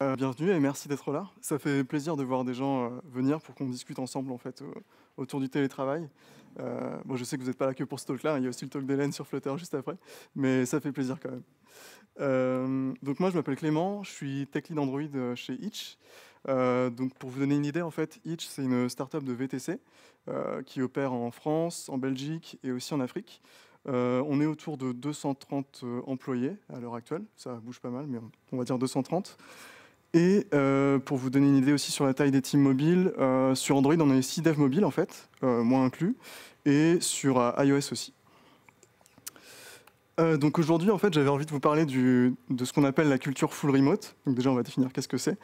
Euh, bienvenue et merci d'être là. Ça fait plaisir de voir des gens euh, venir pour qu'on discute ensemble en fait autour du télétravail. Euh, je sais que vous n'êtes pas là que pour ce talk-là, hein. il y a aussi le talk d'Hélène sur Flutter juste après, mais ça fait plaisir quand même. donc moi je m'appelle Clément, je suis tech lead Android chez Itch. donc pour vous donner une idée en fait, Itch c'est une startup de VTC qui opère en France, en Belgique et aussi en Afrique. on est autour de 230 employés à l'heure actuelle, ça bouge pas mal, mais on va dire 230. Et euh, pour vous donner une idée aussi sur la taille des teams mobiles, euh, sur Android, on a 6 devs mobiles en fait, euh, moi inclus, et sur euh, iOS aussi. donc aujourd'hui, en fait, j'avais envie de vous parler de ce qu'on appelle la culture full remote. Donc déjà, on va définir qu'est-ce que c'est,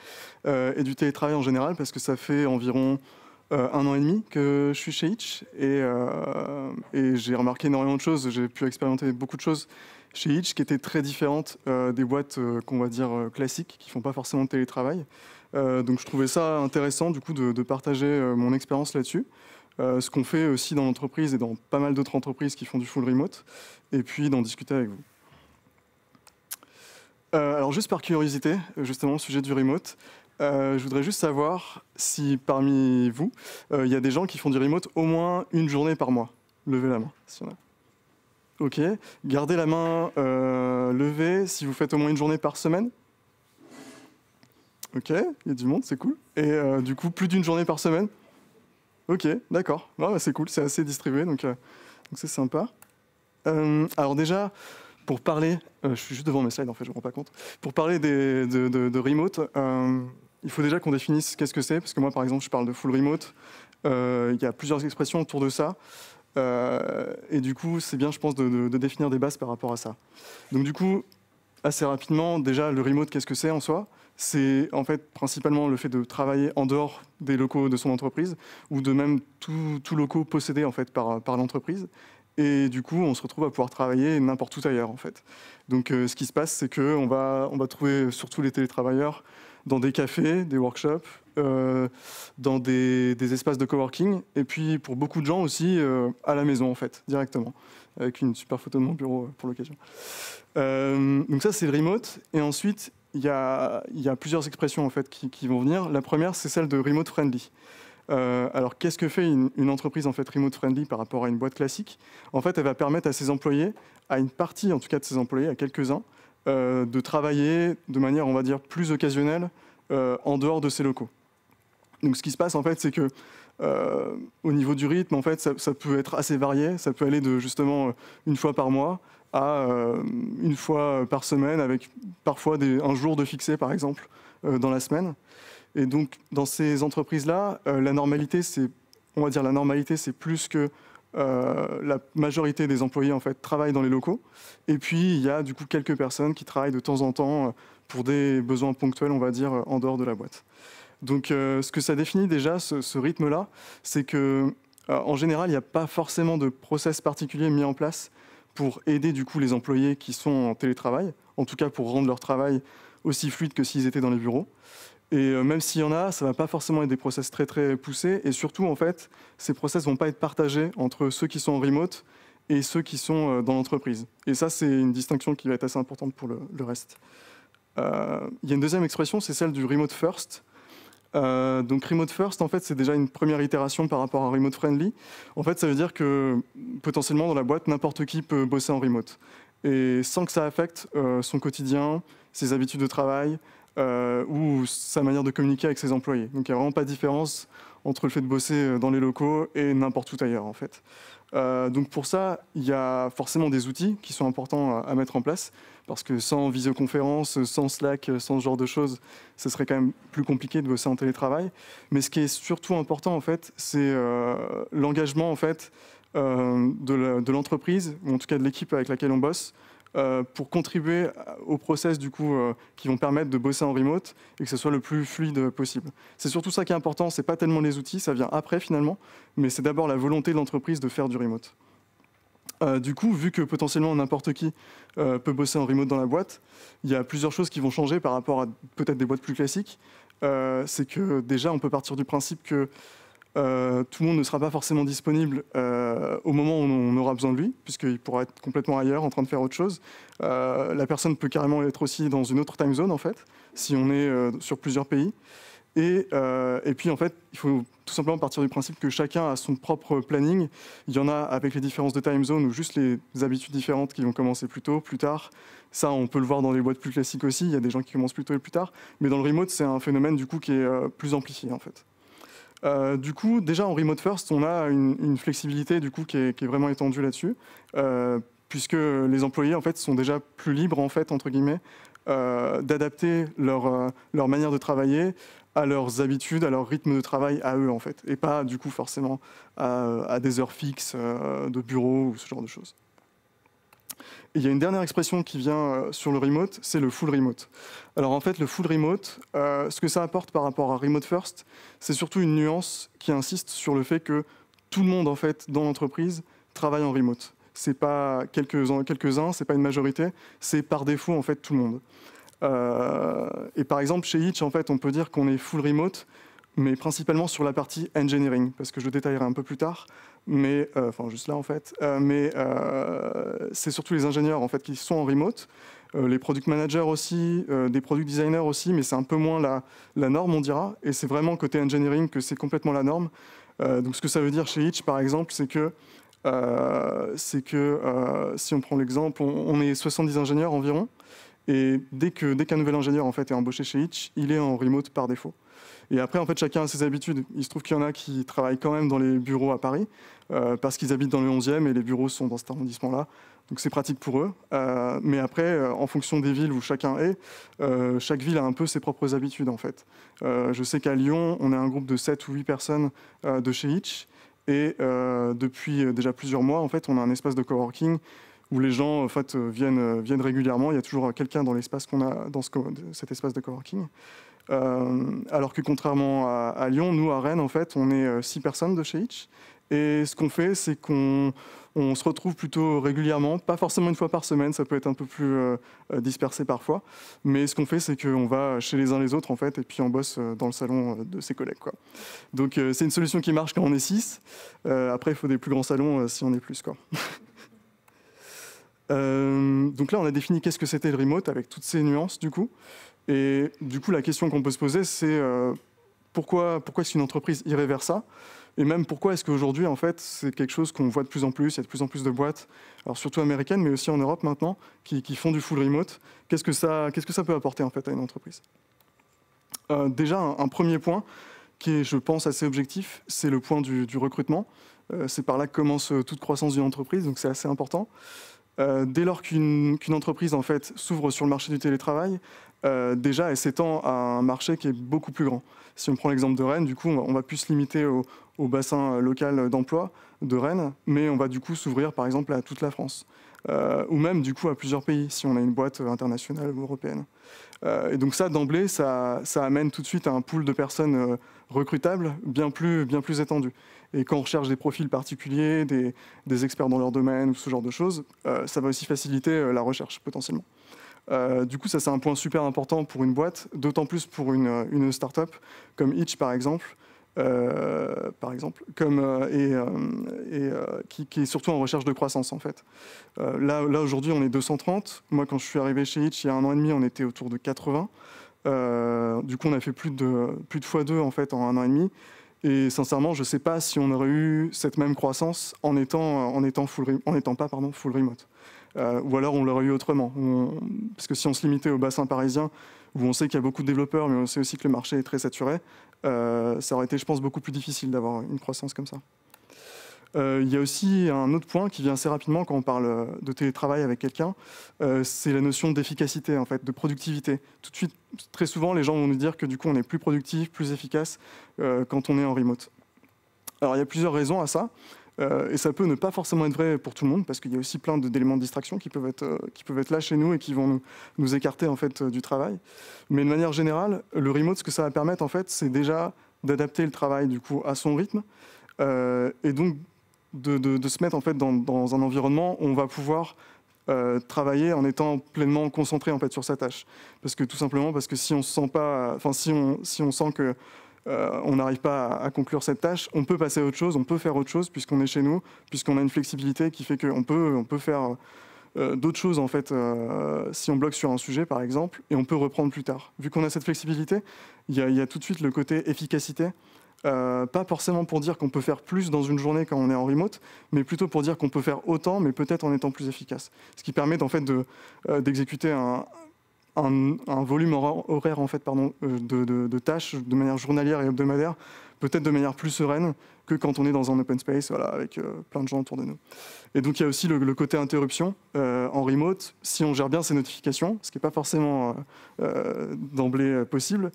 et du télétravail en général, parce que ça fait environ un an et demi que je suis chez Itch, et, et j'ai remarqué énormément de choses. J'ai pu expérimenter beaucoup de choses chez Hitch qui était très différente euh, des boîtes euh, qu'on va dire euh, classiques qui font pas forcément de télétravail. donc je trouvais ça intéressant du coup de, partager mon expérience là-dessus. ce qu'on fait aussi dans l'entreprise et dans pas mal d'autres entreprises qui font du full remote, et puis d'en discuter avec vous. alors juste par curiosité, justement au sujet du remote, je voudrais juste savoir si parmi vous, il y a des gens qui font du remote au moins une journée par mois. Levez la main, si en a. Ok. Gardez la main euh, levée si vous faites au moins une journée par semaine. Ok, il y a du monde, c'est cool. Et euh, du coup, plus d'une journée par semaine Ok, d'accord. c'est cool, c'est assez distribué, donc euh, c'est sympa. alors déjà, pour parler, je suis juste devant mes slides en fait, je ne me rends pas compte. Pour parler de, de, remote, il faut déjà qu'on définisse qu'est-ce que c'est, parce que moi par exemple, je parle de full remote. Il y a plusieurs expressions autour de ça. Euh, et du coup, c'est bien, je pense, de, définir des bases par rapport à ça. Donc du coup, assez rapidement, déjà, le remote, qu'est-ce que c'est en soi c'est en fait principalement le fait de travailler en dehors des locaux de son entreprise ou de même tous tout locaux possédés en fait par, l'entreprise. Et du coup, on se retrouve à pouvoir travailler n'importe où ailleurs en fait. Donc euh, ce qui se passe, c'est qu'on va, on va trouver surtout les télétravailleurs dans des cafés, des workshops, euh, dans des, espaces de coworking, et puis pour beaucoup de gens aussi euh, à la maison en fait, directement, avec une super photo de mon bureau euh, pour l'occasion. donc ça c'est le remote, et ensuite il y, a, plusieurs expressions en fait qui, vont venir. La première c'est celle de remote friendly. alors qu'est-ce que fait une, une, entreprise en fait remote friendly par rapport à une boîte classique En fait elle va permettre à ses employés, à une partie en tout cas de ses employés, à quelques-uns, euh, de travailler de manière, on va dire, plus occasionnelle euh, en dehors de ces locaux. Donc ce qui se passe, en fait, c'est que euh, au niveau du rythme, en fait, ça, peut être assez varié. Ça peut aller de justement une fois par mois à une fois par semaine, avec parfois un jour de fixé, par exemple, dans la semaine. Et donc, dans ces entreprises-là, la normalité, c'est, on va dire, la normalité, c'est plus que euh, la majorité des employés en fait travaillent dans les locaux. Et puis il y a du coup quelques personnes qui travaillent de temps en temps euh, pour des besoins ponctuels, on va dire, euh, en dehors de la boîte. Donc ce que ça définit déjà, ce, rythme-là, c'est que en général, il n'y a pas forcément de process particulier mis en place pour aider du coup les employés qui sont en télétravail, en tout cas pour rendre leur travail aussi fluide que s'ils étaient dans les bureaux. Et euh, même s'il y en a, ça ne va pas forcément être des process très très poussés. Et surtout, en fait, ces process ne vont pas être partagés entre ceux qui sont en remote et ceux qui sont euh, dans l'entreprise. Et ça, c'est une distinction qui va être assez importante pour le, reste. Euh, il y a une deuxième expression, c'est celle du remote first. donc remote first, en fait, c'est déjà une première itération par rapport à remote friendly. En fait, ça veut dire que potentiellement dans la boîte, n'importe qui peut bosser en remote. Et sans que ça affecte son quotidien, ses habitudes de travail, euh, ou sa manière de communiquer avec ses employés. Donc il n'y a vraiment pas de différence entre le fait de bosser euh, dans les locaux et n'importe où ailleurs en fait. Euh, donc pour ça, il y a forcément des outils qui sont importants à, mettre en place, parce que sans visioconférence, sans Slack, sans ce genre de choses, ce serait quand même plus compliqué de bosser en télétravail. Mais ce qui est surtout important en fait, c'est l'engagement en fait de l'entreprise, ou en tout cas de l'équipe avec laquelle on bosse, euh, pour contribuer au process du coup euh, qui vont permettre de bosser en remote et que ce soit le plus fluide possible. C'est surtout ça qui est important, c'est pas tellement les outils, ça vient après finalement, mais c'est d'abord la volonté de l'entreprise de faire du remote. Euh, du coup, vu que potentiellement n'importe qui peut bosser en remote dans la boîte, il y a plusieurs choses qui vont changer par rapport à peut-être des boîtes plus classiques. c'est que déjà, on peut partir du principe que euh, tout le monde ne sera pas forcément disponible euh, au moment où on aura besoin de lui, puisqu'il pourra être complètement ailleurs, en train de faire autre chose. Euh, la personne peut carrément être aussi dans une autre time zone, en fait, si on est sur plusieurs pays. Et, et, puis, en fait, il faut tout simplement partir du principe que chacun a son propre planning. Il y en a avec les différences de time zone ou juste les habitudes différentes qui vont commencer plus tôt, plus tard. Ça, on peut le voir dans les boîtes plus classiques aussi. Il y a des gens qui commencent plus tôt et plus tard. Mais dans le remote, c'est un phénomène, du coup, qui est plus amplifié, en fait. Euh, du coup, déjà en remote first, on a une, flexibilité du coup qui est, vraiment étendue là-dessus, euh, puisque les employés en fait sont déjà plus libres en fait entre guillemets euh, d'adapter leur, manière de travailler à leurs habitudes, à leur rythme de travail à eux en fait, et pas du coup forcément à des heures fixes de bureau ou ce genre de choses il y a une dernière expression qui vient euh, sur le remote, c'est le full remote. Alors en fait, le full remote, euh, ce que ça apporte par rapport à remote first, c'est surtout une nuance qui insiste sur le fait que tout le monde en fait dans l'entreprise travaille en remote. C'est pas quelques uns, ce n'est pas une majorité, c'est par défaut en fait tout le monde. Euh, et par exemple chez Hitch, en fait, on peut dire qu'on est full remote mais principalement sur la partie engineering, parce que je détaillerai un peu plus tard, mais euh, enfin juste là en fait. Euh, mais euh, c'est surtout les ingénieurs en fait qui sont en remote, les product managers aussi, des product designers aussi, mais c'est un peu moins la, norme on dira, et c'est vraiment côté engineering que c'est complètement la norme. donc ce que ça veut dire chez Hitch par exemple, c'est que c'est que si on prend l'exemple, on, est 70 ingénieurs environ, et dès que dès qu'un nouvel ingénieur en fait est embauché chez Hitch, il est en remote par défaut. Et après, en fait, chacun a ses habitudes. Il se trouve qu'il y en a qui travaillent quand même dans les bureaux à Paris, euh, parce qu'ils habitent dans le 11e et les bureaux sont dans cet arrondissement-là. Donc c'est pratique pour eux. Euh, mais après, euh, en fonction des villes où chacun est, chaque ville a un peu ses propres habitudes en fait. je sais qu'à Lyon, on est un groupe de 7 ou 8 personnes de chez Hitch. Et depuis déjà plusieurs mois, en fait, on a un espace de coworking où les gens fait, viennent, régulièrement. Il y a toujours quelqu'un dans l'espace qu'on a dans cet espace de coworking. Euh, alors que contrairement à, Lyon, nous à Rennes, en fait, on est euh, six personnes de chez Itch Et ce qu'on fait, c'est qu'on se retrouve plutôt régulièrement, pas forcément une fois par semaine, ça peut être un peu plus euh, dispersé parfois, mais ce qu'on fait, c'est qu'on va chez les uns les autres en fait, et puis on bosse dans le salon de ses collègues. Quoi. Donc c'est une solution qui marche quand on est six. après, il faut des plus grands salons si on est plus. Quoi. donc là, on a défini qu'est-ce que c'était le remote avec toutes ces nuances du coup. Et du coup, la question qu'on peut se poser, c'est euh, pourquoi, est-ce qu'une entreprise irait vers ça Et même pourquoi est-ce qu'aujourd'hui, en fait, c'est quelque chose qu'on voit de plus en plus, il y a de plus en plus de boîtes, alors surtout américaines, mais aussi en Europe maintenant, qui, font du full remote. Qu'est-ce que, ça, peut apporter, en fait, à une entreprise euh, Déjà, un, premier point qui est, je pense, assez objectif, c'est le point du, recrutement. Euh, c'est par là que commence toute croissance d'une entreprise, donc c'est assez important. dès lors qu'une entreprise en fait s'ouvre sur le marché du télétravail, euh, déjà, elle s'étend à un marché qui est beaucoup plus grand. Si on prend l'exemple de Rennes, du coup, on va plus se limiter au, bassin euh, local d'emploi de Rennes, mais on va du coup s'ouvrir par exemple à toute la France. Euh, ou même du coup à plusieurs pays si on a une boîte internationale ou européenne. et donc ça, d'emblée, ça, amène tout de suite à un pool de personnes recrutables bien plus, bien plus étendu. Et quand on recherche des profils particuliers, des experts dans leur domaine ou ce genre de choses, ça va aussi faciliter la recherche potentiellement. Euh, du coup, ça, c'est un point super important pour une boîte, d'autant plus pour une, euh, une start-up comme Itch, par exemple. Euh, par exemple, et, qui, est surtout en recherche de croissance en fait. là, aujourd'hui, on est 230. Moi, quand je suis arrivé chez Itch il y a un an et demi, on était autour de 80. du coup, on a fait plus de plus de fois deux en fait en un an et demi. Et sincèrement, je ne sais pas si on aurait eu cette même croissance en n'étant pas pardon, full remote. Euh, ou alors on l'aurait eu autrement. parce que si on se limitait au bassin parisien, où on sait qu'il y a beaucoup de développeurs, mais on sait aussi que le marché est très saturé, euh, ça aurait été, je pense, beaucoup plus difficile d'avoir une croissance comme ça. Euh, il y a aussi un autre point qui vient assez rapidement quand on parle de télétravail avec quelqu'un, c'est la notion d'efficacité, en fait, de productivité. Tout de suite, très souvent, les gens vont nous dire que du coup, on est plus productif, plus efficace quand on est en remote. Alors, il y a plusieurs raisons à ça. Euh, et ça peut ne pas forcément être vrai pour tout le monde, parce qu'il y a aussi plein d'éléments de distraction qui peuvent, être, euh, qui peuvent être là chez nous et qui vont nous, écarter en fait euh, du travail. Mais de manière générale, le remote, ce que ça va permettre en fait, c'est déjà d'adapter le travail du coup à son rythme, et donc de, se mettre en fait dans, un environnement où on va pouvoir travailler en étant pleinement concentré en fait sur sa tâche parce que tout simplement parce que si on sent pas enfin si on si on sent que euh, on n'arrive pas à, conclure cette tâche, on peut passer à autre chose, on peut faire autre chose puisqu'on est chez nous, puisqu'on a une flexibilité qui fait qu'on peut, on peut faire euh, d'autres choses en fait euh, si on bloque sur un sujet par exemple et on peut reprendre plus tard. Vu qu'on a cette flexibilité, il y, a tout de suite le côté efficacité. pas forcément pour dire qu'on peut faire plus dans une journée quand on est en remote, mais plutôt pour dire qu'on peut faire autant, mais peut-être en étant plus efficace. Ce qui permet en fait d'exécuter un, un, volume horaire en fait, pardon, euh, de, tâches de manière journalière et hebdomadaire, peut-être de manière plus sereine que quand on est dans un open space voilà, avec euh, plein de gens autour de nous. Et donc il y a aussi le, côté interruption euh, en remote. Si on gère bien ses notifications, ce qui n'est pas forcément euh, d'emblée possible,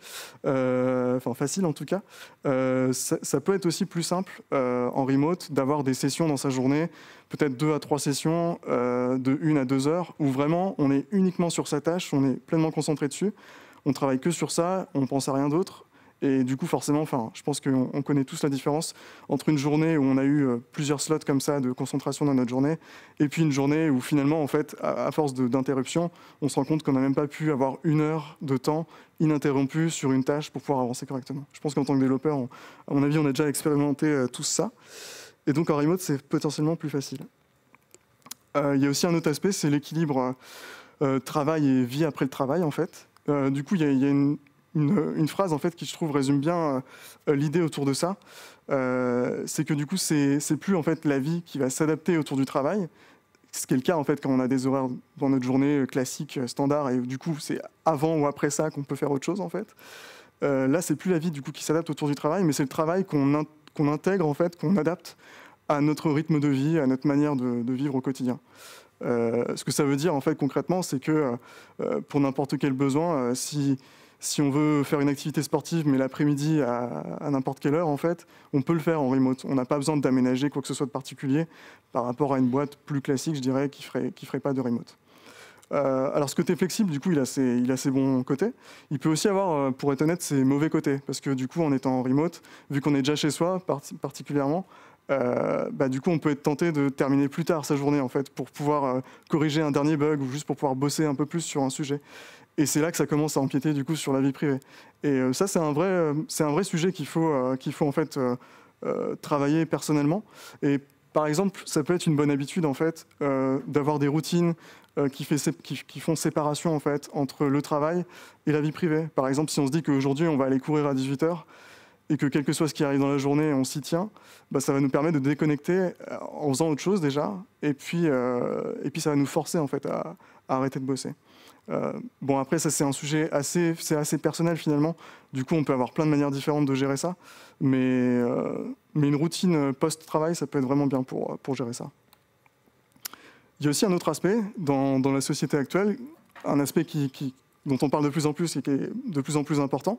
enfin facile en tout cas, ça, peut être aussi plus simple en remote d'avoir des sessions dans sa journée, peut-être deux à trois sessions de une à deux heures, où vraiment on est uniquement sur sa tâche, on est pleinement concentré dessus on travaille que sur ça, on pense à rien d'autre. Et du coup, forcément, enfin, je pense qu'on connaît tous la différence entre une journée où on a eu euh, plusieurs slots comme ça de concentration dans notre journée, et puis une journée où finalement, en fait, à, force d'interruptions, on se rend compte qu'on n'a même pas pu avoir une heure de temps ininterrompu sur une tâche pour pouvoir avancer correctement. Je pense qu'en tant que développeur, à mon avis, on a déjà expérimenté euh, tout ça. Et donc en remote, c'est potentiellement plus facile. Euh, il y a aussi un autre aspect, c'est l'équilibre travail et vie après le travail, en fait. du coup, il y, y, a une une, phrase en fait qui je trouve résume bien euh, l'idée autour de ça. Euh, c'est que du coup c'est plus en fait la vie qui va s'adapter autour du travail, ce qui est le cas en fait quand on a des horaires dans notre journée euh, classique standard et du coup c'est avant ou après ça qu'on peut faire autre chose en fait. là c'est plus la vie du coup qui s'adapte autour du travail, mais c'est le travail qu'on intègre en fait, qu'on adapte à notre rythme de vie, à notre manière de, de vivre au quotidien. ce que ça veut dire en fait concrètement, c'est que pour n'importe quel besoin, si si on veut faire une activité sportive, mais l'après-midi à, n'importe quelle heure, en fait, on peut le faire en remote. On n'a pas besoin d'aménager quoi que ce soit de particulier par rapport à une boîte plus classique, je dirais, qui ne ferait, qui ferait pas de remote. Euh, alors ce côté flexible, du coup, il a, ses, il a ses bons côtés. Il peut aussi avoir, euh, pour être honnête, ses mauvais côtés. Parce que du coup, en étant en remote, vu qu'on est déjà chez soi particulièrement, euh, bah, du coup, on peut être tenté de terminer plus tard sa journée, en fait, pour pouvoir corriger un dernier bug ou juste pour pouvoir bosser un peu plus sur un sujet. Et c'est là que ça commence à empiéter du coup sur la vie privée. Et euh, ça, c'est un vrai, euh, c'est un vrai sujet qu'il faut, euh, qu'il faut en fait travailler personnellement. Et par exemple, ça peut être une bonne habitude en fait d'avoir des routines qui, fait, qui, font séparation en fait entre le travail et la vie privée. Par exemple, si on se dit qu'aujourd'hui on va aller courir à 18 h et que quel que soit ce qui arrive dans la journée, on s'y tient, bah, ça va nous permettre de déconnecter en faisant autre chose déjà, et puis, et puis ça va nous forcer en fait à arrêter de bosser. Euh, bon, après, ça, c'est un sujet assez, c'est assez personnel finalement. Du coup, on peut avoir plein de manières différentes de gérer ça. Mais, euh, mais une routine post-travail, ça peut être vraiment bien pour, pour gérer ça. Il y a aussi un autre aspect dans, dans la société actuelle, un aspect qui, qui, dont on parle de plus en plus et qui est de plus en plus important,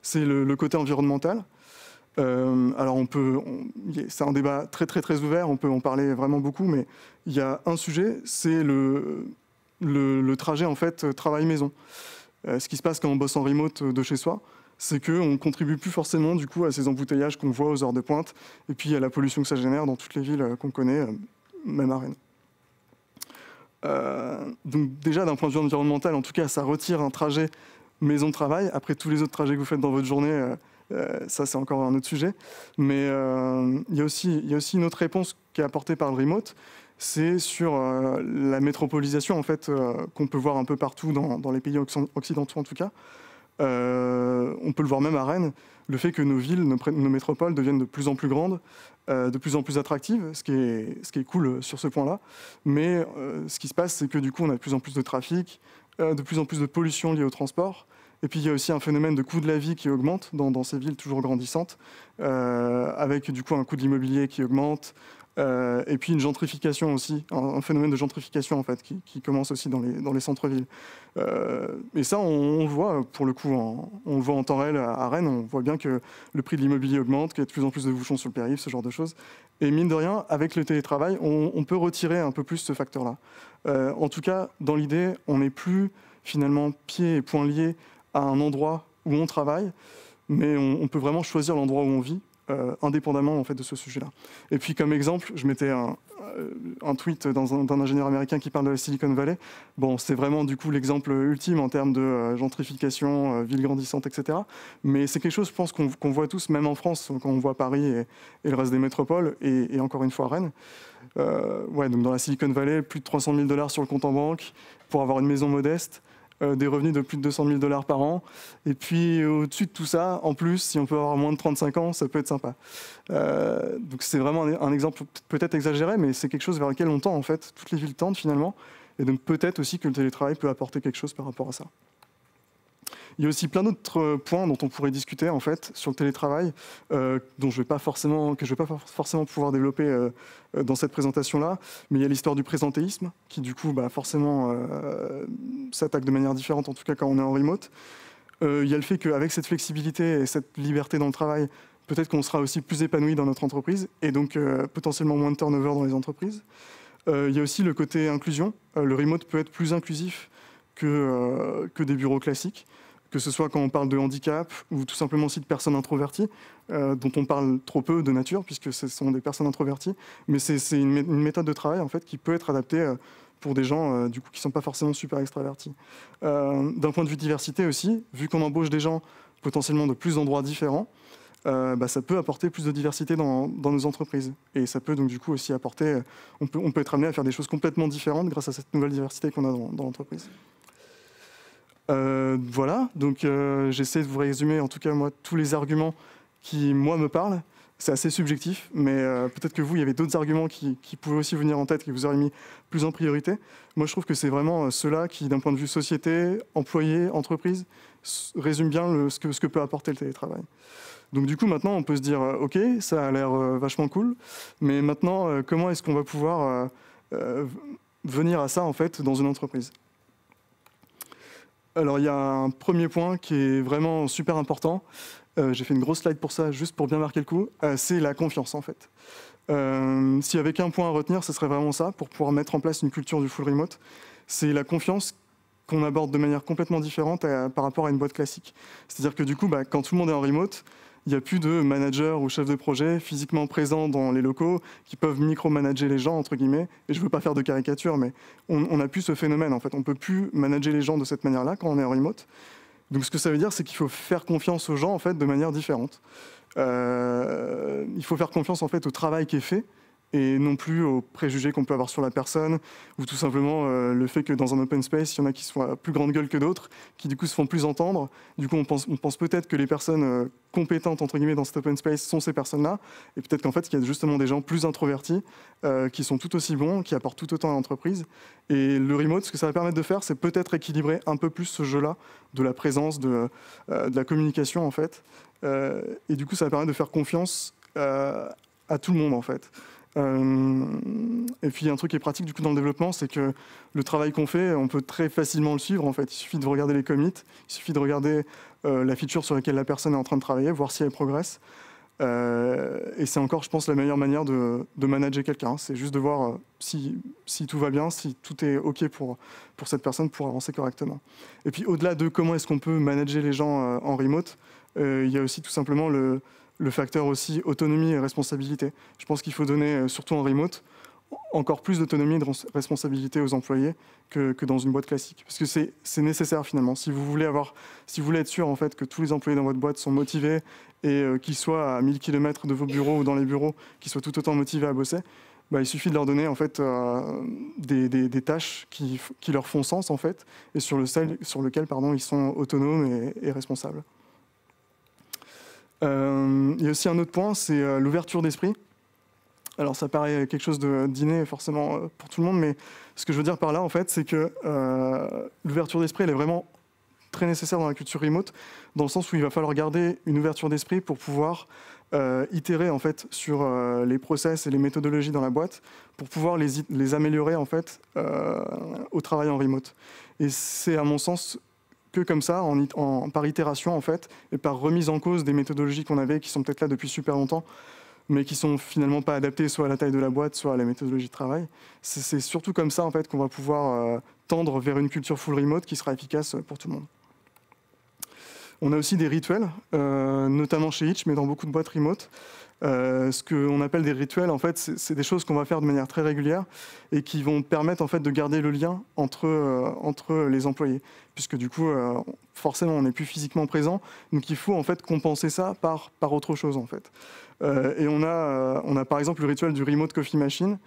c'est le, côté environnemental. Euh, alors on peut, c'est un débat très très très ouvert, on peut en parler vraiment beaucoup, mais il y a un sujet, c'est le, le, trajet en fait travail-maison. Euh, ce qui se passe quand on bosse en remote euh, de chez soi, c'est qu'on ne contribue plus forcément du coup à ces embouteillages qu'on voit aux heures de pointe et puis à la pollution que ça génère dans toutes les villes euh, qu'on connaît, même à Rennes. donc déjà d'un point de vue environnemental, en tout cas, ça retire un trajet maison-travail. Après tous les autres trajets que vous faites dans votre journée, euh, ça, c'est encore un autre sujet. Mais euh, il y, a aussi, une autre réponse qui est apportée par le remote, c'est sur euh, la métropolisation en fait qu'on peut voir un peu partout dans, les pays occidentaux en tout cas. on peut le voir même à Rennes, le fait que nos villes, nos, métropoles deviennent de plus en plus grandes, de plus en plus attractives, ce qui est, ce qui est cool sur ce point-là. Mais ce qui se passe, c'est que du coup, on a de plus en plus de trafic, de plus en plus de pollution liée au transport. Et puis il y a aussi un phénomène de coût de la vie qui augmente dans, ces villes toujours grandissantes, euh, avec du coup un coût de l'immobilier qui augmente, euh, et puis une gentrification aussi, un, phénomène de gentrification en fait qui, commence aussi dans les, dans les centres-villes. Euh, et ça, on, le voit pour le coup, on le voit en temps réel à, Rennes, on voit bien que le prix de l'immobilier augmente, qu'il y a de plus en plus de bouchons sur le périph', ce genre de choses. Et mine de rien, avec le télétravail, on, peut retirer un peu plus ce facteur-là. en tout cas, dans l'idée, on n'est plus finalement pieds et poings liés à un endroit où on travaille, mais on, peut vraiment choisir l'endroit où on vit, euh, indépendamment en fait de ce sujet-là. Et puis comme exemple, je mettais un, euh, tweet d'un ingénieur américain qui parle de la Silicon Valley. Bon, c'est vraiment du coup l'exemple ultime en termes de euh, gentrification, ville grandissante, etc. Mais c'est quelque chose, je pense, qu'on voit tous, même en France, quand on voit Paris et, le reste des métropoles, et, encore une fois Rennes. ouais, donc dans la Silicon Valley, plus de 300 000 dollars sur le compte en banque pour avoir une maison modeste. Euh, des revenus de plus de 200 000 dollars par an. Et puis au-dessus de tout ça, en plus, si on peut avoir moins de 35 ans, ça peut être sympa. Euh, donc c'est vraiment un, exemple peut-être exagéré, mais c'est quelque chose vers lequel on tend en fait. Toutes les villes tendent finalement. Et donc peut-être aussi que le télétravail peut apporter quelque chose par rapport à ça. Il y a aussi plein d'autres euh, points dont on pourrait discuter en fait sur le télétravail, euh, dont je vais pas forcément, que je ne vais pas forcément pouvoir développer euh, dans cette présentation-là. Mais il y a l'histoire du présentéisme qui du coup bah, forcément s'attaque de manière différente, en tout cas quand on est en remote. il y a le fait qu'avec cette flexibilité et cette liberté dans le travail, peut-être qu'on sera aussi plus épanoui dans notre entreprise et donc potentiellement moins de turnover dans les entreprises. il y a aussi le côté inclusion. le remote peut être plus inclusif que, que, des bureaux classiques que ce soit quand on parle de handicap ou tout simplement aussi de personnes introverties, euh, dont on parle trop peu de nature, puisque ce sont des personnes introverties. Mais c'est une, méthode de travail en fait qui peut être adaptée euh, pour des gens qui euh, du coup qui sont pas forcément super extravertis. D'un point de vue diversité aussi, vu qu'on embauche des gens potentiellement de plus d'endroits différents, bah, ça peut apporter plus de diversité dans, nos entreprises. Et ça peut donc du coup aussi apporter, on peut, être amené à faire des choses complètement différentes grâce à cette nouvelle diversité qu'on a dans l'entreprise. Euh, voilà, donc euh, j'essaie de vous résumer en tout cas moi tous les arguments qui moi me parlent. C'est assez subjectif, mais euh, peut-être que vous, il y avait d'autres arguments qui, pouvaient aussi venir en tête, qui vous auraient mis plus en priorité. Moi, je trouve que c'est vraiment cela qui, d'un point de vue société, employé, entreprise, résume bien ce, que, ce que peut apporter le télétravail. Donc du coup, maintenant, on peut se dire, OK, ça a l'air vachement cool, mais maintenant, comment est-ce qu'on va pouvoir venir à ça, en fait, dans une entreprise alors il y a un premier point qui est vraiment super important. Euh, j'ai fait une grosse slide pour ça, juste pour bien marquer le coup. Euh, c'est la confiance en fait. Euh, S'il y avait qu'un point à retenir, ce serait vraiment ça, pour pouvoir mettre en place une culture du full remote. C'est la confiance qu'on aborde de manière complètement différente par rapport à une boîte classique. C'est-à-dire que du coup, bah, quand tout le monde est en remote, il n'y a plus de manager ou chef de projet physiquement présent dans les locaux qui peuvent micromanager les gens, entre guillemets. Et je ne veux pas faire de caricature, mais on n'a plus ce phénomène, en fait. On ne peut plus manager les gens de cette manière-là quand on est en remote. Donc ce que ça veut dire, c'est qu'il faut faire confiance aux gens, en fait, de manière différente. Euh, il faut faire confiance, en fait, au travail qui est fait et non plus aux préjugés qu'on peut avoir sur la personne ou tout simplement euh, le fait que dans un open space, il y en a qui sont à plus grande gueule que d'autres, qui du coup se font plus entendre. Du coup, on pense, peut-être que les personnes euh, compétentes, entre guillemets, dans cet open space sont ces personnes-là et peut-être qu'en fait, il y a justement des gens plus introvertis euh, qui sont tout aussi bons, qui apportent tout autant à l'entreprise. Et le remote, ce que ça va permettre de faire, c'est peut-être équilibrer un peu plus ce jeu-là de la présence, de la communication en fait. et du coup, ça va permettre de faire confiance à tout le monde en fait. Euh, et puis, il y a un truc qui est pratique du coup dans le développement, c'est que le travail qu'on fait, on peut très facilement le suivre. En fait, il suffit de regarder les commits, il suffit de regarder euh, la feature sur laquelle la personne est en train de travailler, voir si elle progresse. Euh, et c'est encore, je pense, la meilleure manière de, manager quelqu'un. Hein. C'est juste de voir si, si, tout va bien, si tout est OK pour, pour cette personne pour avancer correctement. Et puis au-delà de comment est-ce qu'on peut manager les gens en remote, il y a aussi tout simplement le, le facteur aussi autonomie et responsabilité. Je pense qu'il faut donner, euh, surtout en remote, encore plus d'autonomie et de responsabilité aux employés que, dans une boîte classique. Parce que c'est nécessaire finalement. Si vous, voulez avoir, si vous voulez être sûr en fait que tous les employés dans votre boîte sont motivés et euh, qu'ils soient à 1000 km de vos bureaux ou dans les bureaux, qu'ils soient tout autant motivés à bosser, bah, il suffit de leur donner en fait euh, des, tâches qui, leur font sens en fait et sur, le, sur lequel pardon, ils sont autonomes et responsables. Euh, il y a aussi un autre point, c'est euh, l'ouverture d'esprit. Alors ça paraît quelque chose de dîner forcément euh, pour tout le monde, mais ce que je veux dire par là, en fait, c'est que l'ouverture d'esprit, elle est vraiment très nécessaire dans la culture remote, dans le sens où il va falloir garder une ouverture d'esprit pour pouvoir itérer en fait sur les process et les méthodologies dans la boîte, pour pouvoir les, les améliorer en fait au travail en remote. Et c'est à mon sens que comme ça, par itération en fait, et par remise en cause des méthodologies qu'on avait, qui sont peut-être là depuis super longtemps, mais qui sont finalement pas adaptées soit à la taille de la boîte, soit à la méthodologie de travail. C'est surtout comme ça en fait qu'on va pouvoir euh, tendre vers une culture full remote qui sera efficace pour tout le monde. On a aussi des rituels, euh, notamment chez Hitch, mais dans beaucoup de boîtes remote. Euh, ce qu'on appelle des rituels, en fait, c'est des choses qu'on va faire de manière très régulière et qui vont permettre en fait de garder le lien entre, euh, les employés, puisque du coup, euh, forcément, on n'est plus physiquement présent, donc il faut en fait compenser ça par, par autre chose en fait. et on a, on a par exemple le rituel du remote coffee machine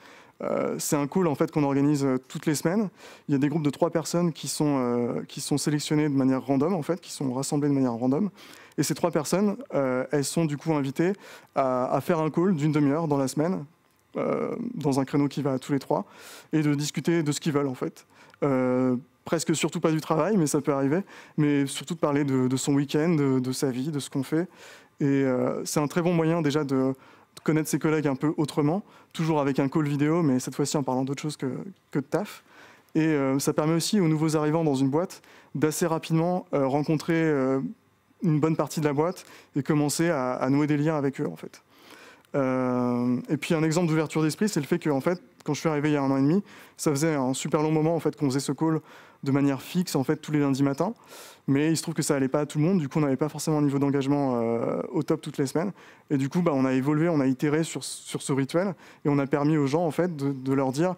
euh, c'est un call en fait qu'on organise euh, toutes les semaines. Il y a des groupes de trois personnes qui sont, euh, qui sont sélectionnés de manière random en fait, qui sont rassemblés de manière random. Et ces trois personnes, elles sont du coup invitées à, faire un call d'une demi-heure dans la semaine, dans un créneau qui va à tous les trois, et de discuter de ce qu'ils veulent en fait presque surtout pas du travail, mais ça peut arriver, mais surtout de parler de, son week-end, de, sa vie, de ce qu'on fait. Et c'est un très bon moyen déjà de, connaître ses collègues un peu autrement, toujours avec un call vidéo, mais cette fois-ci en parlant d'autre chose que, que, de taf. Et euh, ça permet aussi aux nouveaux arrivants dans une boîte d'assez rapidement euh, rencontrer euh, une bonne partie de la boîte et commencer à, nouer des liens avec eux en fait. et puis un exemple d'ouverture d'esprit, c'est le fait que en fait, quand je suis arrivé il y a un an et demi, ça faisait un super long moment en fait qu'on faisait ce call de manière fixe en fait tous les lundis matins. Mais il se trouve que ça n'allait pas à tout le monde. Du coup, on n'avait pas forcément un niveau d'engagement euh, au top toutes les semaines. Et du coup, bah, on a évolué, on a itéré sur, sur ce rituel et on a permis aux gens en fait de, leur dire.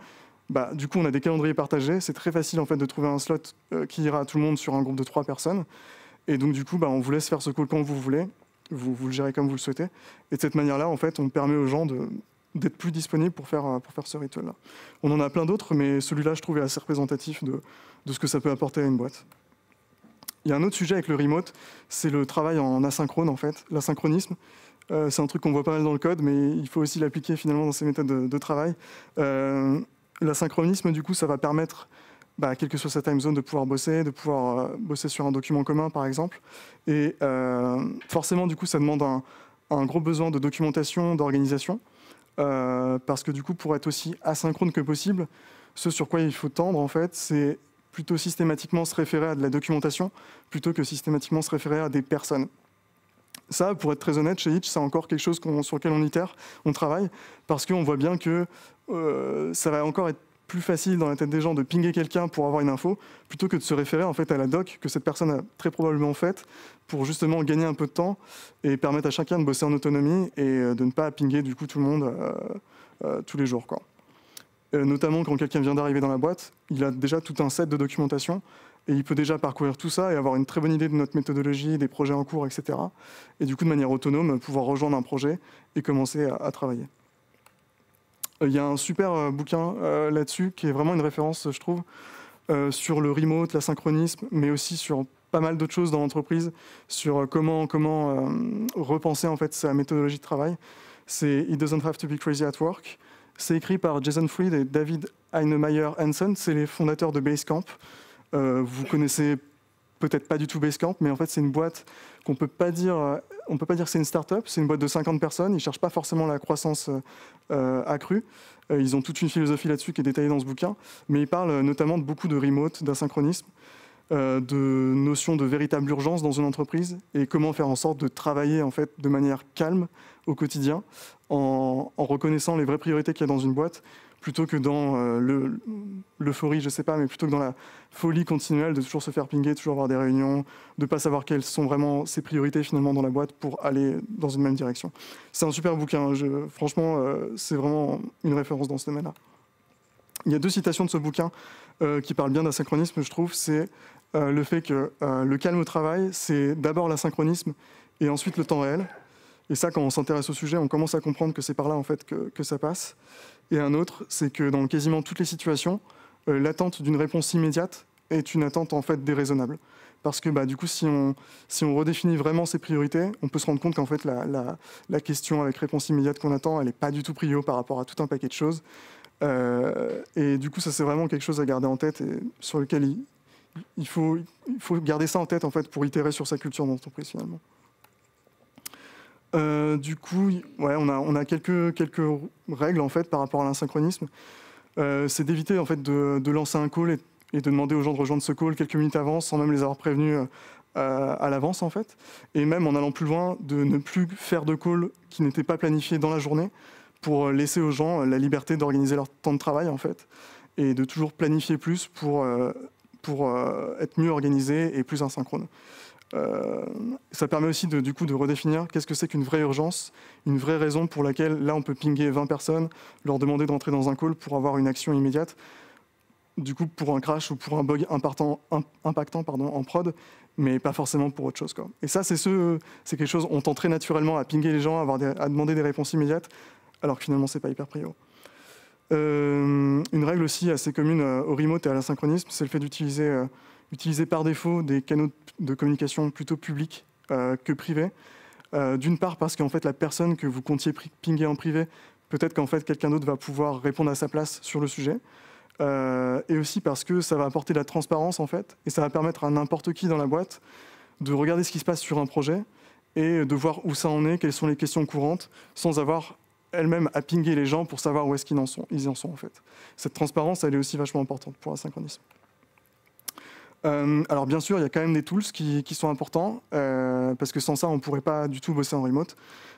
Bah, du coup, on a des calendriers partagés. C'est très facile en fait de trouver un slot euh, qui ira à tout le monde sur un groupe de trois personnes. Et donc, du coup, bah, on vous laisse faire ce call quand vous voulez. Vous, vous le gérez comme vous le souhaitez. Et de cette manière-là, en fait, on permet aux gens de, d'être plus disponibles pour faire, euh, pour faire ce rituel-là. On en a plein d'autres, mais celui-là, je trouvais assez représentatif de, de ce que ça peut apporter à une boîte. Il y a un autre sujet avec le remote, c'est le travail en asynchrone en fait, l'asynchronisme. Euh, c'est un truc qu'on voit pas mal dans le code, mais il faut aussi l'appliquer finalement dans ces méthodes de, travail. Euh, l'asynchronisme, du coup, ça va permettre, bah, quelle que soit sa time zone, de pouvoir bosser, de pouvoir euh, bosser sur un document commun, par exemple. Et forcément, du coup, ça demande un gros besoin de documentation, d'organisation, parce que du coup, pour être aussi asynchrone que possible, ce sur quoi il faut tendre, en fait, c'est plutôt systématiquement se référer à de la documentation plutôt que systématiquement se référer à des personnes. Ça, pour être très honnête, chez Hitch, c'est encore quelque chose sur lequel on itère, on travaille, parce qu'on voit bien que euh, ça va encore être plus facile dans la tête des gens de pinguer quelqu'un pour avoir une info, plutôt que de se référer en fait à la doc que cette personne a très probablement faite pour justement gagner un peu de temps et permettre à chacun de bosser en autonomie et euh, de ne pas pinguer du coup tout le monde euh, tous les jours. Quoi. Euh, notamment quand quelqu'un vient d'arriver dans la boîte, il a déjà tout un set de documentation et il peut déjà parcourir tout ça et avoir une très bonne idée de notre méthodologie, des projets en cours, etc. Et du coup, de manière autonome, pouvoir rejoindre un projet et commencer à, travailler. Euh, il y a un super euh, bouquin là-dessus qui est vraiment une référence, je trouve, sur le remote, l'asynchronisme, mais aussi sur pas mal d'autres choses dans l'entreprise, sur comment, repenser en fait sa méthodologie de travail. C'est It doesn't have to be crazy at work. C'est écrit par Jason Fried et David Heinemeyer Hansen. C'est les fondateurs de Basecamp. Euh, vous connaissez peut-être pas du tout Basecamp, mais en fait, c'est une boîte qu'on peut dire. On peut pas dire que c'est une start-up. C'est une boîte de 50 personnes. Ils cherchent pas forcément la croissance euh, accrue. Euh, ils ont toute une philosophie là-dessus qui est détaillée dans ce bouquin. Mais ils parlent notamment de beaucoup de remote, d'asynchronisme. Euh, de notions de véritable urgence dans une entreprise et comment faire en sorte de travailler en fait de manière calme au quotidien en, reconnaissant les vraies priorités qu'il y a dans une boîte plutôt que dans euh, l'euphorie, je je sais pas, mais plutôt que dans la folie continuelle de toujours se faire pinguer, toujours avoir des réunions, de pas savoir quelles sont vraiment ses priorités finalement dans la boîte pour aller dans une même direction. C'est un super bouquin, hein. je, franchement, euh, c'est vraiment une référence dans ce domaine-là. Il y a deux citations de ce bouquin qui parlent bien d'asynchronisme, je trouve. C'est euh, le fait que euh, le calme au travail, c'est d'abord l'asynchronisme et ensuite le temps réel. Et ça, quand on s'intéresse au sujet, on commence à comprendre que c'est par là en fait que, ça passe. Et un autre, c'est que dans quasiment toutes les situations, euh, l'attente d'une réponse immédiate est une attente en fait déraisonnable. Parce que bah, du coup, si on, si on redéfinit vraiment ses priorités, on peut se rendre compte qu'en fait, la, la, question avec réponse immédiate qu'on attend, elle n'est pas du tout prio par rapport à tout un paquet de choses. et du coup, ça, c'est vraiment quelque chose à garder en tête et sur lequel il, il faut, il faut garder ça en tête en fait pour itérer sur sa culture d'entreprise finalement. Euh, du coup, ouais, on a, on a quelques, quelques règles en fait par rapport à l'insynchronisme. Euh, c'est d'éviter en fait de, lancer un call et, de demander aux gens de rejoindre ce call quelques minutes avant sans même les avoir prévenus euh, à l'avance en fait. Et même en allant plus loin, de ne plus faire de call qui n'était pas planifié dans la journée pour laisser aux gens la liberté d'organiser leur temps de travail en fait et de toujours planifier plus pour pour euh, être mieux organisé et plus asynchrone. Euh, ça permet aussi de, du coup de redéfinir qu'est-ce que c'est qu'une vraie urgence, une vraie raison pour laquelle là on peut pinguer 20 personnes, leur demander d'entrer dans un call pour avoir une action immédiate. Du coup, pour un crash ou pour un bug impactant, impactant pardon, en prod, mais pas forcément pour autre chose. Et ça, c'est ce, quelque chose, on tend très naturellement à pinguer les gens, à, demander des réponses immédiates, alors que finalement, c'est pas hyper prior. Euh, une règle aussi assez commune euh, au remote et à l'asynchronisme, c'est le fait d'utiliser euh, par défaut des canaux de communication plutôt publics que privés. D'une part parce qu'en fait la personne que vous comptiez pinguer en privé, peut-être qu'en fait quelqu'un d'autre va pouvoir répondre à sa place sur le sujet. et aussi parce que ça va apporter de la transparence en fait, et ça va permettre à n'importe qui dans la boîte de regarder ce qui se passe sur un projet et de voir où ça en est, quelles sont les questions courantes, sans avoir elle-même à pinguer les gens pour savoir où est-ce qu'ils en sont. Ils en sont en fait. Cette transparence, elle est aussi vachement importante pour l'asynchronisme. Euh, alors bien sûr, il y a quand même des tools qui, sont importants, euh, parce que sans ça, on ne pourrait pas du tout bosser en remote.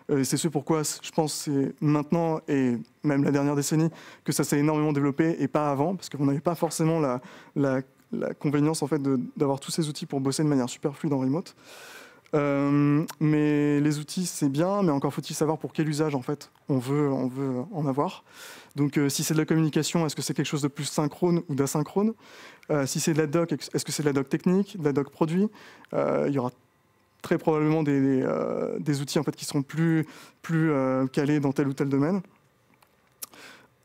Euh, et c'est ce pourquoi je pense c'est maintenant et même la dernière décennie que ça s'est énormément développé et pas avant, parce qu'on n'avait pas forcément la, la, en fait d'avoir tous ces outils pour bosser de manière super fluide en remote. Euh, mais les outils, c'est bien, mais encore faut-il savoir pour quel usage en fait on veut, on veut en avoir. Donc, euh, si c'est de la communication, est-ce que c'est quelque chose de plus synchrone ou d'asynchrone euh, Si c'est de la doc, est-ce que c'est de la doc technique, de la doc produit Il y aura très probablement des, outils en fait qui seront plus, plus calés dans tel ou tel domaine.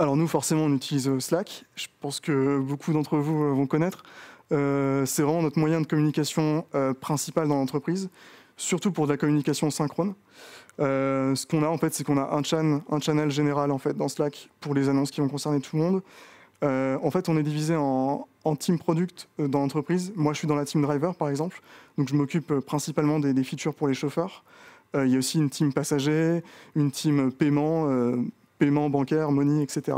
Alors nous, forcément, on utilise euh, Slack. Je pense que beaucoup d'entre vous euh, vont connaître. Euh, c'est vraiment notre moyen de communication principal dans l'entreprise, surtout pour de la communication synchrone. ce qu'on a en fait, c'est qu'on a un, channel général en fait dans Slack pour les annonces qui vont concerner tout le monde. en fait, on est divisé en, team product dans l'entreprise. Moi, je suis dans la team driver, par exemple. Donc, je m'occupe principalement des, des, features pour les chauffeurs. il y a aussi une team passager, une team paiement paiement bancaire, money, etc.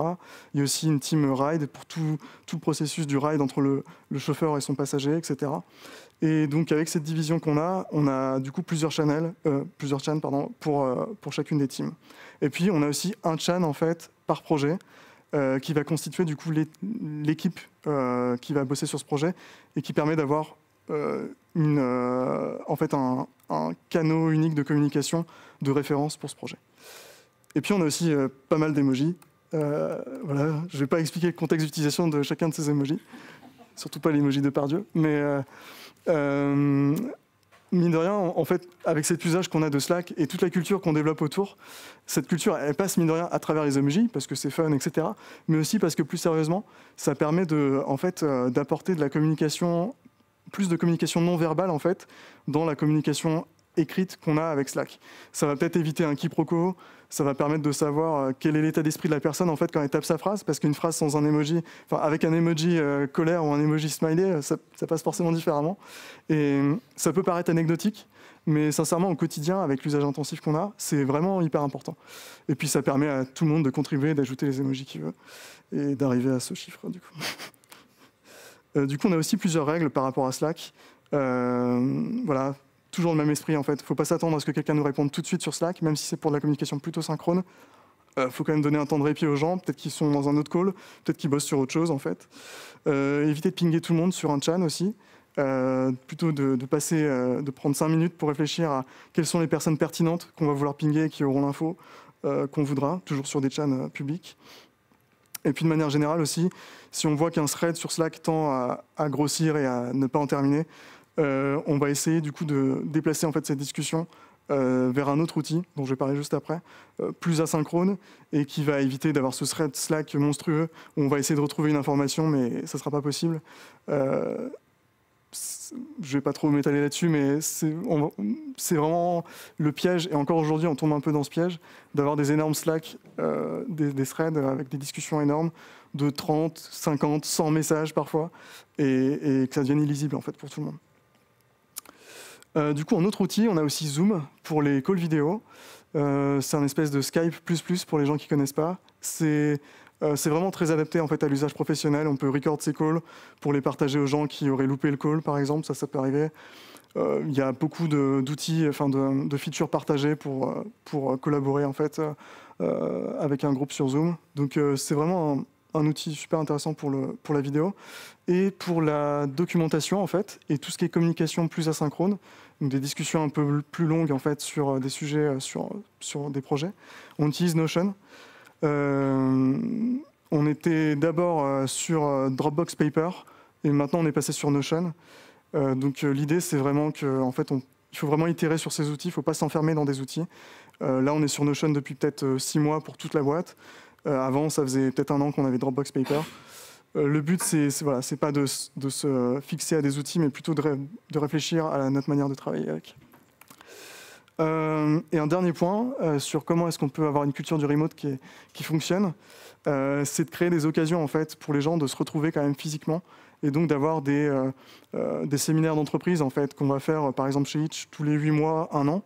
Il y a aussi une team ride pour tout, tout le processus du ride entre le, le, chauffeur et son passager, etc. Et donc avec cette division qu'on a, on a du coup plusieurs channels, euh, plusieurs channels pardon, pour, euh, pour chacune des teams. Et puis on a aussi un chan en fait par projet euh, qui va constituer du coup l'équipe qui va bosser sur ce projet et qui permet d'avoir une, en fait un, un canot unique de communication de référence pour ce projet. Et puis on a aussi euh, pas mal d'émojis. Euh, voilà, je ne vais pas expliquer le contexte d'utilisation de chacun de ces émojis, surtout pas l'émoji de Pardieu. Mais euh, mine de rien, en, fait, avec cet usage qu'on a de Slack et toute la culture qu'on développe autour, cette culture, elle passe mine de rien à travers les émojis parce que c'est fun, etc. Mais aussi parce que plus sérieusement, ça permet de, en fait, d'apporter de la communication plus de communication non verbale en fait dans la communication écrite qu'on a avec Slack. Ça va peut-être éviter un quiproquo, ça va permettre de savoir euh, quel est l'état d'esprit de la personne en fait quand elle tape sa phrase, parce qu'une phrase sans un emoji, enfin avec un emoji euh, colère ou un emoji smiley, euh, ça, passe forcément différemment. Et ça peut paraître anecdotique, mais sincèrement au quotidien, avec l'usage intensif qu'on a, c'est vraiment hyper important. Et puis ça permet à tout le monde de contribuer, d'ajouter les emojis qu'il veut, et d'arriver à ce chiffre du coup. du coup, on a aussi plusieurs règles par rapport à Slack. voilà, toujours le même esprit en fait. Faut pas s'attendre à ce que quelqu'un nous réponde tout de suite sur Slack, même si c'est pour de la communication plutôt synchrone. il euh, faut quand même donner un temps de répit aux gens, peut-être qu'ils sont dans un autre call, peut-être qu'ils bossent sur autre chose en fait. Euh, éviter de pinguer tout le monde sur un chat aussi. Euh, plutôt de, passer, de prendre 5 minutes pour réfléchir à quelles sont les personnes pertinentes qu'on va vouloir pinguer et qui auront l'info qu'on voudra, toujours sur des chans publics. Et puis de manière générale aussi, si on voit qu'un thread sur Slack tend à, à grossir et à ne pas en terminer, euh, on va essayer du coup de déplacer en fait cette discussion euh, vers un autre outil dont je vais parler juste après, euh, plus asynchrone et qui va éviter d'avoir ce thread Slack monstrueux où on va essayer de retrouver une information mais ça ne sera pas possible. je je vais pas trop m'étaler là-dessus, mais c'est vraiment le piège, et encore aujourd'hui on tombe un peu dans ce piège, d'avoir des énormes slacks des, threads avec des discussions énormes de 30, 50, 100 messages parfois, et, que ça devienne illisible en fait pour tout le monde. Euh, du coup, en autre outil, on a aussi Zoom pour les calls vidéo. Euh, c'est un espèce de Skype plus plus pour les gens qui connaissent pas. C'est euh, vraiment très adapté en fait à l'usage professionnel. On peut recorder ses calls pour les partager aux gens qui auraient loupé le call, par exemple. Ça, ça peut arriver. Il y a beaucoup d'outils, enfin de, de, features partagées pour, pour collaborer en fait avec un groupe sur Zoom. Donc c'est vraiment un outil super intéressant pour, le, pour la vidéo et pour la documentation en fait et tout ce qui est communication plus asynchrone, donc des discussions un peu plus longues en fait sur euh, des sujets, euh, sur, sur des projets. On utilise Notion. Euh, on était d'abord sur Dropbox Paper et maintenant on est passé sur Notion. donc l'idée c'est vraiment que en fait on, il faut vraiment itérer sur ces outils, il ne faut pas s'enfermer dans des outils. là on est sur Notion depuis peut-être six mois pour toute la boîte. Euh, avant, ça faisait peut-être un an qu'on avait Dropbox Paper. Euh, le but, c'est voilà, c'est pas de, se fixer à des outils, mais plutôt de, de réfléchir à notre manière de travailler avec. Euh, et un dernier point sur comment est-ce qu'on peut avoir une culture du remote qui, qui fonctionne, c'est de créer des occasions en fait pour les gens de se retrouver quand même physiquement et donc d'avoir des, des, séminaires d'entreprise en fait qu'on va faire par exemple chez each tous les 8 mois, un an,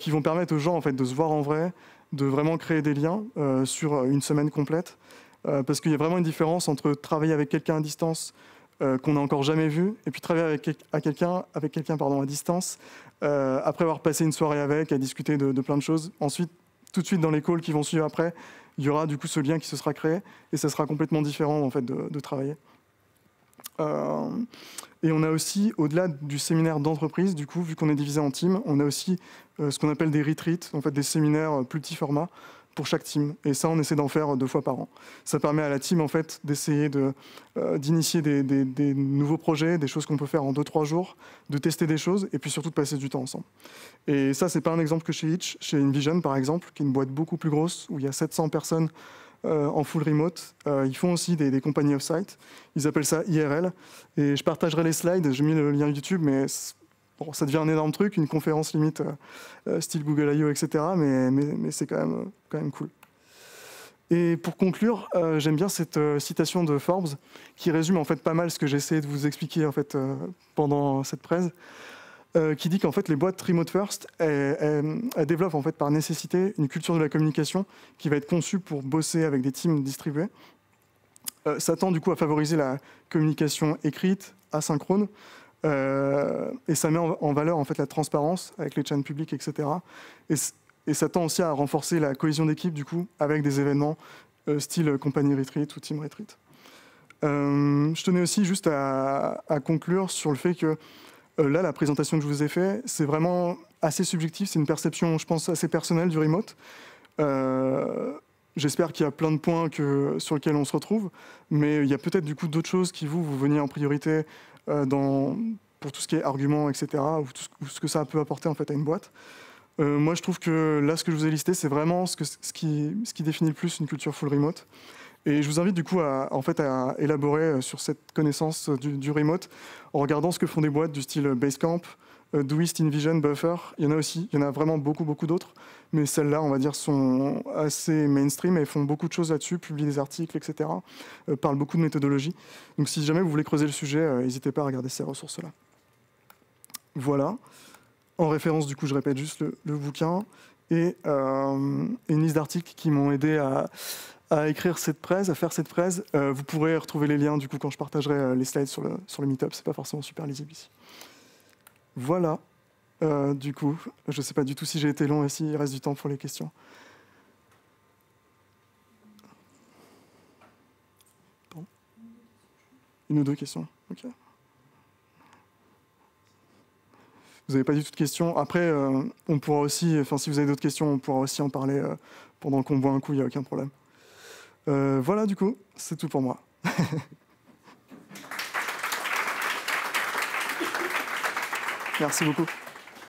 qui vont permettre aux gens en fait de se voir en vrai, de vraiment créer des liens euh, sur une semaine complète. Euh, parce qu'il y a vraiment une différence entre travailler avec quelqu'un à distance euh, qu'on n'a encore jamais vu, et puis travailler avec, quelqu'un avec quelqu'un pardon à distance après avoir passé une soirée avec, à discuter de, plein de choses. Ensuite, tout de suite dans les calls qui vont suivre après, il y aura du coup ce lien qui se sera créé et ça sera complètement différent en fait de travailler. Euh, et on a aussi, au-delà du séminaire d'entreprise, du coup, vu qu'on est divisé en teams, on a aussi euh, ce qu'on appelle des retreats, en fait des séminaires euh, plus petits formats pour chaque team. Et ça, on essaie d'en faire deux fois par an. Ça permet à la team, en fait, d'essayer d'initier de, d'initier des, nouveaux projets, des choses qu'on peut faire en deux, trois jours, de tester des choses et puis surtout de passer du temps ensemble. Et ça, c'est pas un exemple que chez Hitch. Chez InVision, par exemple, qui est une boîte beaucoup plus grosse où il y a 700 personnes euh, en full remote. Euh, ils font aussi des, compagnies off-site. Ils appellent ça IRL. Et je partagerai les slides. J'ai mis le lien YouTube, mais ça devient un énorme truc, une conférence limite euh, style Google I.O., etc. Mais, mais, mais c'est quand même, quand même cool. Et pour conclure, j'aime bien cette citation de Forbes qui résume en fait pas mal ce que j'ai essayé de vous expliquer en fait pendant cette presse. Euh, qui dit qu'en fait les boîtes remote first développent en fait par nécessité une culture de la communication qui va être conçue pour bosser avec des teams distribués. ça euh, tend du coup à favoriser la communication écrite, asynchrone, euh, et ça met en, valeur en fait la transparence avec les chaînes publics etc. Et, ça tend aussi à renforcer la cohésion d'équipe du coup avec des événements style compagnie retreat ou team retreat. je tenais aussi juste à conclure sur le fait que euh, là, la présentation que je vous ai faite, c'est vraiment assez subjectif, c'est une perception, je pense, assez personnelle du remote. Euh, j'espère qu'il y a plein de points sur lesquels on se retrouve, mais il y a peut-être du coup d'autres choses qui vous, vous veniez en priorité euh, pour tout ce qui est arguments, etc., ou, tout ce, que ça peut apporter en fait à une boîte. moi, je trouve que là, ce que je vous ai listé, c'est vraiment ce, qui, ce, qui, définit le plus une culture full remote. Et je vous invite du coup à, en fait, à élaborer euh, sur cette connaissance euh, du, remote en regardant ce que font des boîtes du style euh, Basecamp, Doist, InVision, Buffer. Il y en a aussi, il y en a vraiment beaucoup, beaucoup d'autres. Mais celles-là, on va dire, sont assez mainstream et font beaucoup de choses là-dessus, publient des articles, etc. parlent beaucoup de méthodologie. Donc si jamais vous voulez creuser le sujet, n'hésitez pas à regarder ces ressources-là. Voilà. En référence, du coup, je répète juste le, bouquin et une liste d'articles qui m'ont aidé à, à écrire cette presse, à faire cette presse. Euh, vous pourrez retrouver les liens du coup quand je partagerai euh, les slides sur le, sur le Meetup. C'est pas forcément super lisible ici. Voilà. Euh, du coup, je sais pas du tout si j'ai été long et s'il reste du temps pour les questions. Une ou deux questions Vous n'avez pas du tout de questions. Après, on pourra aussi, enfin, si vous avez d'autres questions, on pourra aussi en parler pendant qu'on voit un coup, il n'y a aucun problème. Euh, voilà, du coup, c'est tout pour moi. Merci beaucoup.